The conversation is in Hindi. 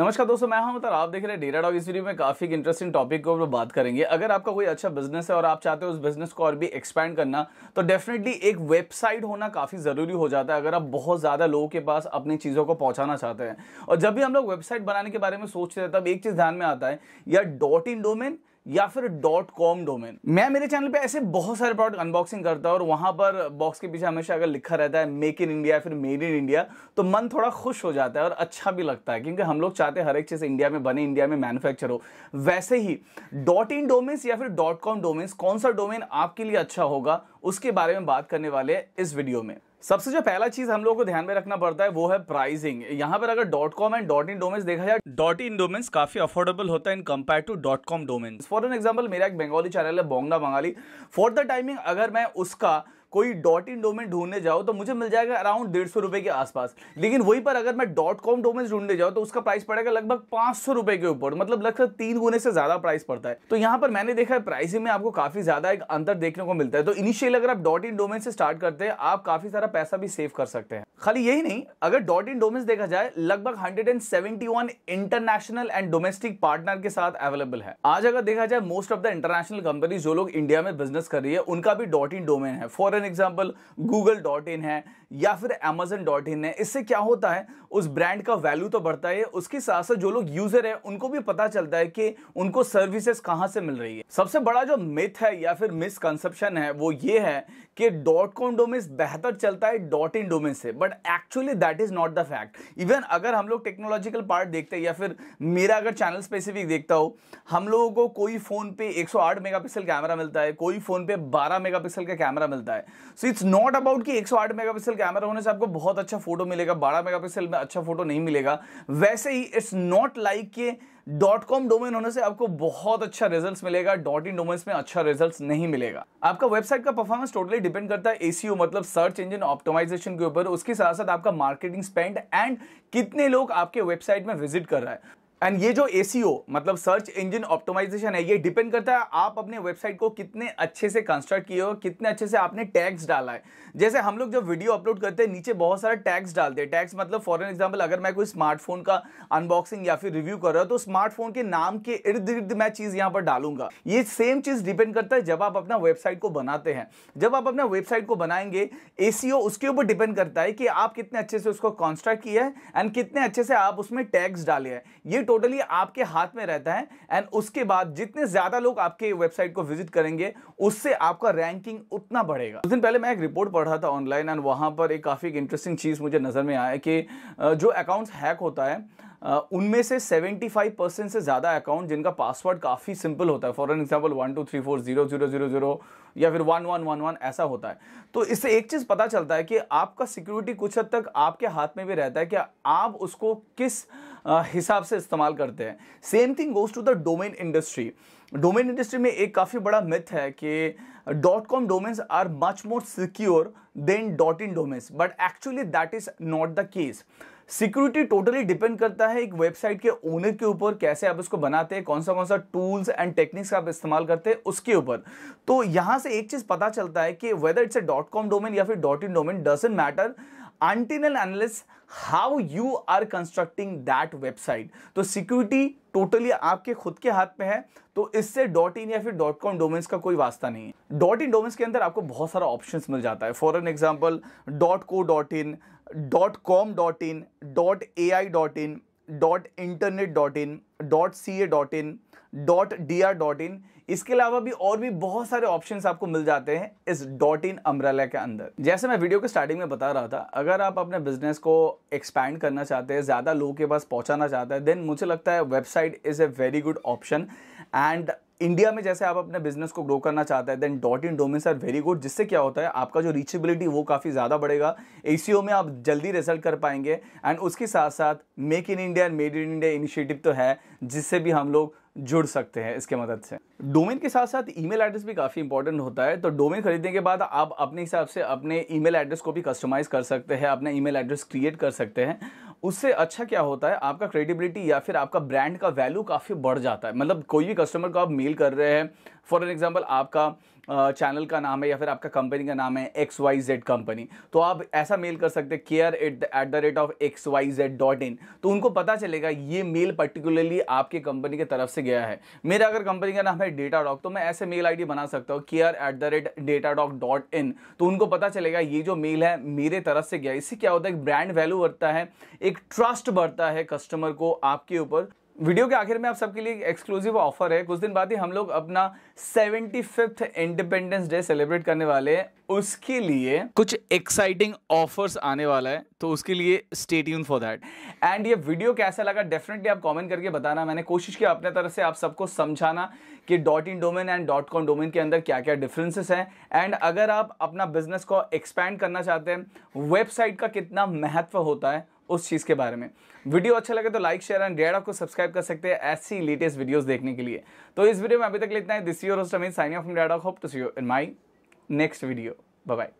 नमस्कार दोस्तों मैं हूं तो आप देख रहे हैं डेरा डॉग इस वीडियो में काफ़ी इंटरेस्टिंग टॉपिक को बात करेंगे अगर आपका कोई अच्छा बिजनेस है और आप चाहते हो उस बिजनेस को और भी एक्सपैंड करना तो डेफिनेटली एक वेबसाइट होना काफ़ी ज़रूरी हो जाता है अगर आप बहुत ज़्यादा लोगों के पास अपनी चीज़ों को पहुंचाना चाहते हैं और जब भी हम लोग वेबसाइट बनाने के बारे में सोचते हैं तब एक चीज़ ध्यान में आता है या डॉट इन डोमेन या फिर डॉट कॉम डोमेन मैं मेरे चैनल पे ऐसे बहुत सारे प्रोडक्ट अनबॉक्सिंग करता हूँ और वहां पर बॉक्स के पीछे हमेशा अगर लिखा रहता है मेक इन इंडिया फिर मेड इन इंडिया तो मन थोड़ा खुश हो जाता है और अच्छा भी लगता है क्योंकि हम लोग चाहते हैं हर एक चीज़ इंडिया में बने इंडिया में मैन्युफैक्चर हो वैसे ही डॉट इन डोमेन्स या फिर डॉट कॉम डोमेन्स कौन सा डोमेन आपके लिए अच्छा होगा उसके बारे में बात करने वाले हैं इस वीडियो में सबसे जो पहला चीज हम लोगों को ध्यान में रखना पड़ता है वो है प्राइसिंग यहाँ पर अगर dot com and dot in domains देखा जाए डॉट इन डोमेन्स काफी अफोर्डेबल होता है in compare to dot com domains for an example मेरा एक बंगाली चैनल है Bongna Bengali for the timing अगर मैं उसका कोई डॉट इन डोमेन ढूंढने जाओ तो मुझे मिल जाएगा अराउंड डेढ़ सौ रुपए के आसपास लेकिन वहीं पर अगर मैं डॉट कॉम डोमेन ढूंढने जाओ तो उसका प्राइस पड़ेगा लगभग पांच सौ रुपए के ऊपर मतलब लगभग तीन गुने से ज़्यादा प्राइस पड़ता है तो यहां पर मैंने देखा है प्राइसिंग में आपको काफ़ी ज़्यादा एक अंतर देखने को मिलता है तो इनिशियल अगर आप डॉट इन डोमेन से स्टार्ट करते हैं आप काफ़ी सारा पैसा भी सेव कर सकते हैं खाली यही नहीं अगर डॉट इन डोमेन्स देखा जाए लगभग one international and domestic partner के साथ अवेलेबल है आज अगर देखा जाए most of the international company जो लोग इंडिया में बिजनेस कर रही है उनका भी डॉट इन डोमेन है for an example Google dot in है या फिर अमेजन डॉट इन है इससे क्या होता है उस ब्रांड का वैल्यू तो बढ़ता है उसके साथ साथ जो लोग यूजर है उनको भी पता चलता है कि उनको सर्विसेज कहां से मिल रही है सबसे बड़ा जो मिथ है या फिर मिसकंसेप्शन है वो ये है कि डॉट कॉम डोमेन बेहतर चलता है डॉट इन डोमेन से but actually that is not the fact even अगर हम लोग टेक्नोलॉजिकल पार्ट देखते हैं या फिर मेरा अगर चैनल स्पेसिफिक देखता हो हम लोगों को कोई फोन पे 108 मेगापिक्सल कैमरा मिलता है कोई फोन पे 12 मेगापिक्सल का कैमरा मिलता है सो इट्स नॉट अबाउट कि 108 मेगापिक्सल कैमरा होने से आपको बहुत अच्छा फोटो मिलेगा बारह मेगापिक्सल में अच्छा फोटो नहीं मिलेगा वैसे ही इट्स नॉट लाइक के डॉट कॉम डोमेन होने से आपको बहुत अच्छा रिजल्ट मिलेगा डॉट इन डोमेन्स में अच्छा रिजल्ट नहीं मिलेगा आपका वेबसाइट का परफॉर्मेंस टोटली डिपेंड करता है एसीओ मतलब सर्च इंजन ऑप्टिमाइजेशन के ऊपर उसके साथ साथ आपका मार्केटिंग स्पेंड एंड कितने लोग आपके वेबसाइट में विजिट कर रहा है एंड ये जो ए मतलब सर्च इंजन ऑप्टोमाइजेशन है ये डिपेंड करता है आप अपने वेबसाइट को कितने अच्छे से कंस्ट्रक्ट किए हो कितने अच्छे से आपने टैग्स डाला है जैसे हम लोग जब वीडियो अपलोड करते हैं नीचे बहुत सारे टैग्स डालते हैं टैग्स मतलब फॉर एग्जाम्पल अगर मैं कोई स्मार्टफोन का अनबॉक्सिंग या फिर रिव्यू कर रहा हूँ तो स्मार्टफोन के नाम के इर्द गिर्द मैं चीज़ यहाँ पर डालूंगा ये सेम चीज़ डिपेंड करता है जब आप अपना वेबसाइट को बनाते हैं जब आप अपना वेबसाइट को बनाएंगे ए उसके ऊपर डिपेंड करता है कि आप कितने अच्छे से उसको कॉन्स्ट्रक्ट किया है एंड कितने अच्छे से आप उसमें टैग्स डाले हैं ये टोटली आपके हाथ में रहता है एंड उसके बाद जितने ज्यादा लोग आपके वेबसाइट को विजिट करेंगे उससे आपका रैंकिंग उतना बढ़ेगा उस दिन पहले मैं एक रिपोर्ट पढ़ रहा था ऑनलाइन एंड वहां पर एक काफी इंटरेस्टिंग चीज मुझे नजर में आया कि जो अकाउंट्स हैक होता है उनमें से 75 परसेंट से ज़्यादा अकाउंट जिनका पासवर्ड काफ़ी सिंपल होता है for example one two three four zero zero zero zero या फिर वन वन वन वन ऐसा होता है तो इससे एक चीज़ पता चलता है कि आपका सिक्योरिटी कुछ हद तक आपके हाथ में भी रहता है कि आप उसको किस हिसाब से इस्तेमाल करते हैं same thing goes to the domain industry domain industry में एक काफ़ी बड़ा मिथ है कि dot com domains are much more secure than dot in domains but actually that is not the case security totally depend करता है एक वेबसाइट के ओनर के ऊपर कैसे आप इसको बनाते हैं कौन सा कौन सा टूल्स एंड टेक्निक्स आप इस्तेमाल करते हैं उसके ऊपर तो यहां से एक चीज पता चलता है कि whether it's a dot com domain या फिर dot in domain doesn't matter until and unless how you are constructing that website तो security totally आपके खुद के हाथ पे है तो इससे डॉट इन या फिर डॉट कॉम डोमेन्स का कोई वास्ता नहीं है डॉट इन डोमेन्स के अंदर आपको बहुत सारा ऑप्शन मिल जाता है for an example dot co dot in dot com dot in dot A I dot in dot internet dot in dot C A dot in dot D R dot in इसके अलावा भी और भी बहुत सारे ऑप्शंस आपको मिल जाते हैं इस डॉट इन अम्ब्रेला के अंदर जैसे मैं वीडियो के स्टार्टिंग में बता रहा था अगर आप अपने बिजनेस को एक्सपैंड करना चाहते हैं ज़्यादा लोगों के पास पहुंचाना चाहते हैं देन मुझे लगता है website is a very good option and India में जैसे आप अपने बिजनेस को ग्रो करना चाहते हैं then dot in domains are very good जिससे क्या होता है आपका जो रीचेबिलिटी वो काफ़ी ज़्यादा बढ़ेगा ए में आप जल्दी रिजल्ट कर पाएंगे एंड उसके साथ साथ make in India and made in India initiative तो है जिससे भी हम लोग जुड़ सकते हैं इसके मदद से डोमेन के साथ साथ ईमेल एड्रेस भी काफ़ी इंपॉर्टेंट होता है तो डोमेन खरीदने के बाद आप अपने हिसाब से अपने ईमेल एड्रेस को भी कस्टमाइज़ कर सकते हैं अपना ईमेल एड्रेस क्रिएट कर सकते हैं उससे अच्छा क्या होता है आपका क्रेडिबिलिटी या फिर आपका ब्रांड का वैल्यू काफ़ी बढ़ जाता है मतलब कोई भी कस्टमर को आप मेल कर रहे हैं फॉर एन एग्जाम्पल आपका चैनल का नाम है या फिर आपका कंपनी का नाम है एक्स वाई जेड कंपनी तो आप ऐसा मेल कर सकते हैं care at at the rate of X Y Z dot in तो उनको पता चलेगा ये मेल पर्टिकुलरली आपके कंपनी की तरफ से गया है मेरा अगर कंपनी का नाम है डेटा डॉक तो मैं ऐसे मेल आई बना सकता हूँ care at the rate data doc dot in तो उनको पता चलेगा ये जो मेल है मेरे तरफ से गया इससे क्या होता है ब्रांड वैल्यू बढ़ता है एक ट्रस्ट बढ़ता है कस्टमर को आपके ऊपर वीडियो के आखिर में आप सबके लिए एक्सक्लूसिव ऑफर है कुछ दिन बाद ही हम लोग अपना seventy fifth independence day celebrate करने वाले हैं उसके लिए कुछ एक्साइटिंग ऑफर्स आने वाला है तो उसके लिए स्टेट यून फॉर दैट एंड ये वीडियो कैसा लगा डेफिनेटली आप कमेंट करके बताना मैंने कोशिश किया अपने तरफ से आप सबको समझाना कि dot in domain and dot com domain के अंदर क्या क्या डिफरेंसेस हैं एंड अगर आप अपना बिजनेस को एक्सपैंड करना चाहते हैं वेबसाइट का कितना महत्व होता है उस चीज़ के बारे में वीडियो अच्छा लगे तो लाइक शेयर एंड डेड आपको सब्सक्राइब कर सकते हैं ऐसी लेटेस्ट वीडियोस देखने के लिए तो इस वीडियो में अभी तक लेतना है this your host Amin sign off from dead hope to see you in my next video bye bye